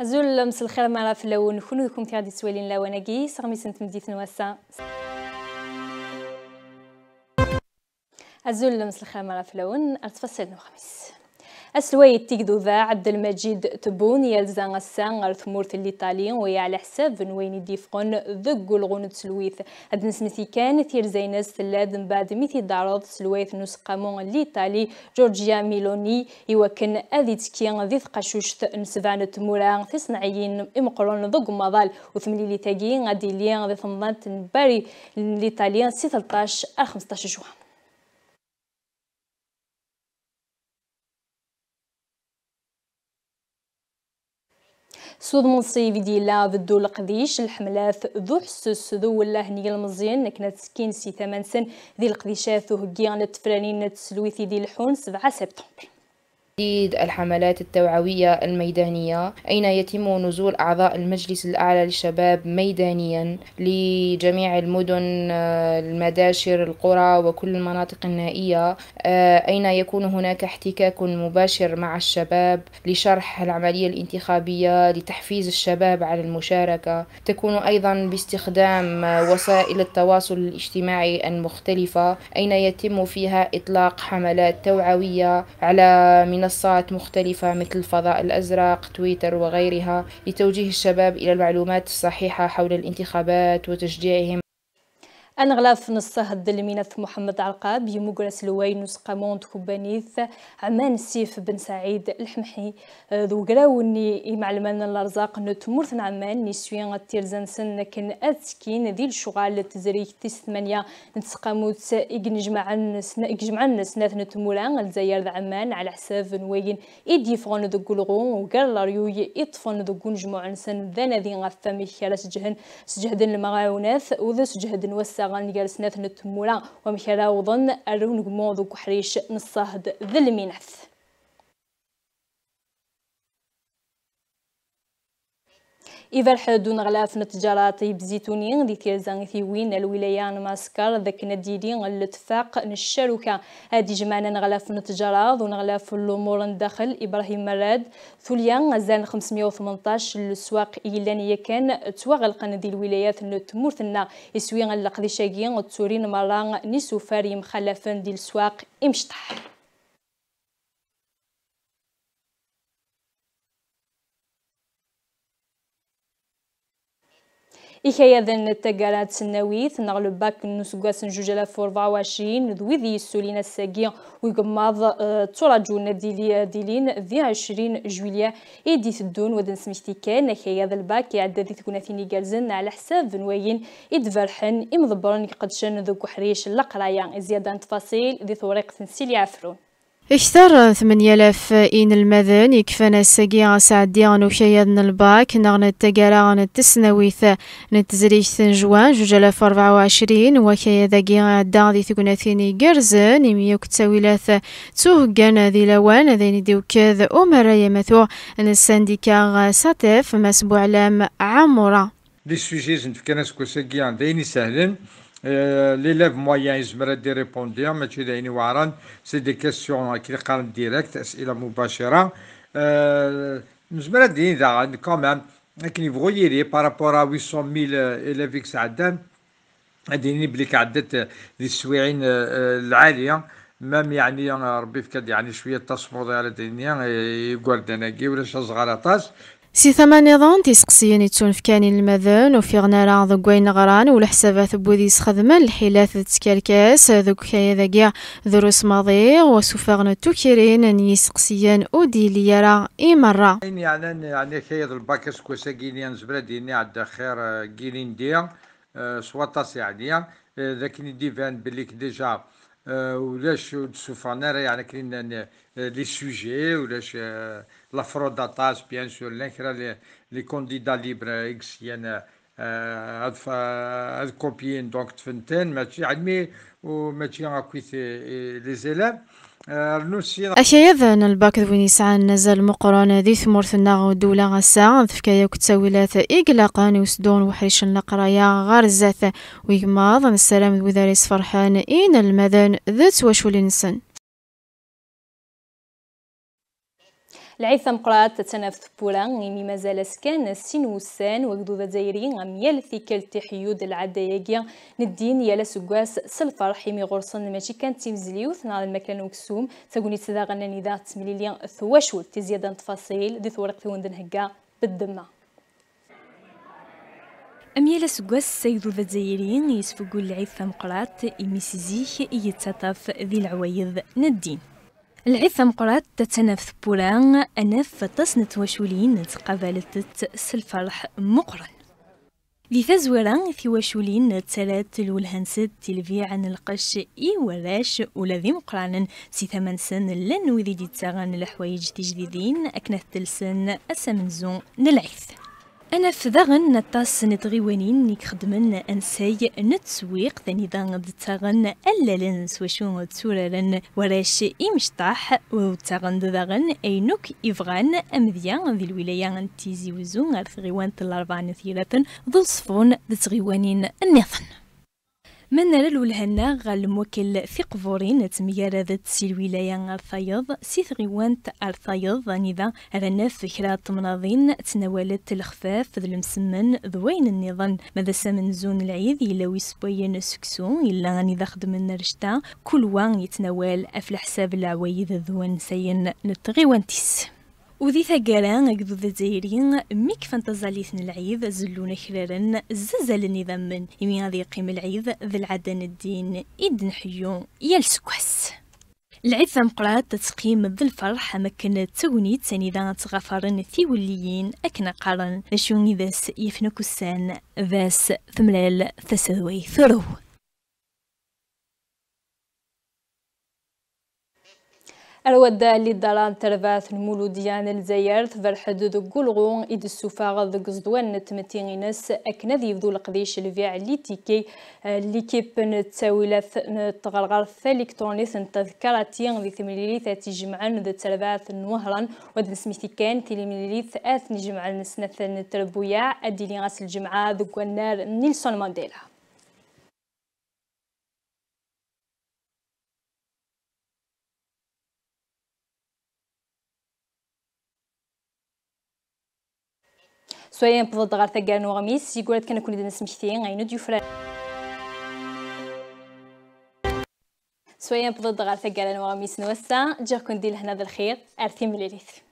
أزول مس الخير مرة في اللون كنو كنت غادي توالين جي سغمي سنت مديت نواسا أزول مس الخير مرة في اللون أرتفصل نو خميس السويد تيكدو عبد المجيد تبون يلزان السان غير اللي الإيطالي ويا على حساب وين يديفقن ذق الغون تسلويث هاد نسمتي كان ثير زينز ثلاث من بعد ميثي دارض سلويث مون اللي طالي جورجيا ميلوني يوكن أذي تكين ذي ثقاشوشت نسبان تمورا صنعيين إمقرون ذق مضال وثملي اللي تاقين غادي ليان ذي ثمضان تنباري الإيطاليان سي 13 15 جوان سود فيدي لا ذو القديش الحملات ذو حسس ذو ولا نيل المزيان نكنا تسكين سي ثمان سن ذي القديشات وهكيان التفرانين تسلويثي ذي الحون سبعة سبتمبر تحديد الحملات التوعوية الميدانية أين يتم نزول أعضاء المجلس الأعلى للشباب ميدانيا لجميع المدن آه، المداشر القرى وكل المناطق النائية آه، أين يكون هناك احتكاك مباشر مع الشباب لشرح العملية الانتخابية لتحفيز الشباب على المشاركة تكون أيضا باستخدام آه، وسائل التواصل الاجتماعي المختلفة أين يتم فيها إطلاق حملات توعوية على منصة منصات مختلفة مثل الفضاء الأزرق تويتر وغيرها لتوجيه الشباب إلى المعلومات الصحيحة حول الانتخابات وتشجيعهم أنغلاف نص هد المينث محمد عرقاب يمقرس لوين نسقامون كوبانيث عمان سيف بن سعيد الحمحي آه، ذو قراوني معلمان الأرزاق نتمرث عمان نسوين تيرزان سن كن أتسكين ذي الشغال تزريك تيس ثمانية نتسقاموت إجمعن سنا إجمعن سنات نتموران الجزائر عمان على حساب نوين إديفون ذو قلغون وقال لاريوي إطفن ذو قنجموعن سن ذانا ذي غفا ميكالا سجهن سجهدن المغاونات وذو سجهدن وسا غان نقال سنة ثمولا ومكلا وضن الرون قموض وكحريش نصاهد ذل المنعث إذا دون غلاف نتجارات زيتونين دي تيرزان ثيوين الولاية ماسكار ذاك نديري الاتفاق نشاروكا هادي جمعنا نغلاف نتجارات ونغلاف الأمور الداخل إبراهيم مراد ثوليا غزال 518 للسواق إيلانية كان توغلق ندي الولايات نتمورثنا يسوي غنلق دي تورين مران مرة نسوفار يمخلفن دي السواق إمشطح إكياذن التقالة تسناويت نغ الباك نسقاس نجوج الاف وربعة وعشرين ذوي ذي السولين الساقية ويقماض آه، تراجون ديلي آه، ديلين ذي عشرين جويليا إيدي سدون ودن سميتي كان إكياذ الباك يعدى ذي تكون ثيني قالزن على حساب ذنوين إدفرحن إمضبرن يقدشن ذو كحريش القراية زيادة تفاصيل ذي ثوريق تنسيل عفرون اكثر الاف اين المذن يكفنا الساقي سعدي نوكياد الباك نغن التقارا عن التسنويث نتزريج ثنجوان جوج الاف اربعة وعشرين وكيا ذاقي عدا ذي ثقناثين تساوي لاث توه توهقان ذي لوان ذين ديوكاذ أمرا يمثو السنديكا ساتيف مسبوع لام عمورا دي سوجي زنت سكو ساقي عن ديني سهلن ليليف مويان يزمر دي ريبونديها ماشي دايني وعران سي دي كيسيون كي قال ديريكت اسئله مباشره نزمر دي دا كوم لكن يبغوا لي بارابور 800000 اكس عدان هادي نبليك عدت لي السويعين العاليه مام يعني ربي فكاد يعني شويه تصمود على الدنيا يقول دناكي ولا شي صغار طاس سي ثمانية ثمانيضان تيسقسيين يتونفكانين المذن وفي غنالا ذوك غران ولا بوذي سخدمن الحيلات تسكركاس ذوك كايا ذاكيا دروس ماضي وسوفاغن توكيرين نيسقسيين اوديليا ليارا اي مرة يعني يعني كايا الباكس كوسا نزبرا ديني عدا خير كينين دير سواطاس يعني ذاك ديفان بليك ديجا ولاش نشوف انا يعني كاين لي سوجي ولاش لافروداتاج بيان سور لانكرا لي كونديدا ليبر اكسيان آه، هاد هاد كوبيين دونك تفنتين ماشي عمي وماشي اكويت لي زيلاف آه، أشياذنا الباك ذوين يسعان نزل مقران ذي ثمرت الناغ ودولة غسا ذفكايا كتساولات إقلاقان وسدون وحريش النقرايا غار زاث ويقماض السلام ذو ذاريس فرحان إين المذن ذات وشول نسن العثم قرات تتنافذ بولان غيمي مازال سكان السين وسان وقدوبة زايري غميال ثيكال تحيود العدايقيا ندين يالا سكواس سلفر حيمي غرسن ماشي كان تيمزليو ثنا المكان وكسوم تاقوني تسداغن ذا تمليليا ثواشو تزيادة تفاصيل دي ثورق في وندن هكا بالدمه أميال سقاس السيد الجزائريين يسفقوا العيد ثمقرات إميسيزيك يتطف ذي العويض ندين العفة مقرات تتنافس بوران أنف تصنت وشولين تقابلت سلفرح مقرن ذي تزورا في وشولين تلات الولهنسد تلفي عن القش إي وراش ولا ذي مقران سي ثمان سن لن وذي دي تساغن الحوايج تجديدين أكنث تلسن أسمنزون نلعث أنا في ذغن نتاس نتغيوانين نيك خدمن أنساي نتسويق ثاني ذان دتاغن ألالن سواشون تسورالن وراش إمشطاح وتاغن أي أينوك إفغان أمذيان ذي الولاية تيزي وزون أرثغيوان تغيوان ثيرتن ذو صفون دتغيوانين النيثن من للهنا غالموكل في قبورين تميارد سي الولاية الثيض سي ثغيوانت الثيض نذا رناف كرا تمناضين تناولت الخفاف ذو المسمن ذوين النظام ماذا سمن زون العيد إلا ويسبوين سكسو إلا نذا خدمنا رشتا كل وان يتناول أف حساب العوايد ذوين سين نتغيوانتيس وذي ثقالا قدود الجزائريين ميك فانتزاليثن العيد زلونا خلالن زلزلني ذمن يمي هذه قيم العيد ذل العدن الدين إدن حيو يالسكوس العيد ثمقرات تتقيم ذي الفرح مكن تونيت ذا تغفرن ثيوليين أكنا قارن لشون ذاس السان ذاس ثملال ثسوي ثرو الودا اللي داران ترفات المولوديان الجزائر تفرحد ذو قلغون إد السفاغ ذو قزدوان نتمتينينس أكنا ذي ذو القديش الفيع اللي تيكي اللي كيب نتساويلات نتغرغر ثالكتونيث نتذكراتين ذي ثمليليث جمعان ذو ترفاث نوهران وذو سميثي كان تلمليليث أثني جمعان سنثن تربويا أدي لغاس الجمعة ذو قنار نيلسون مانديلا سوين بضد غار ثقال نوغميس يقولك كنكون إذا نسمكتي غينو ديوفران سوين بضد غار ثقال نوغميس نوسا جاكون ديال هنا الخير أرثي مليريث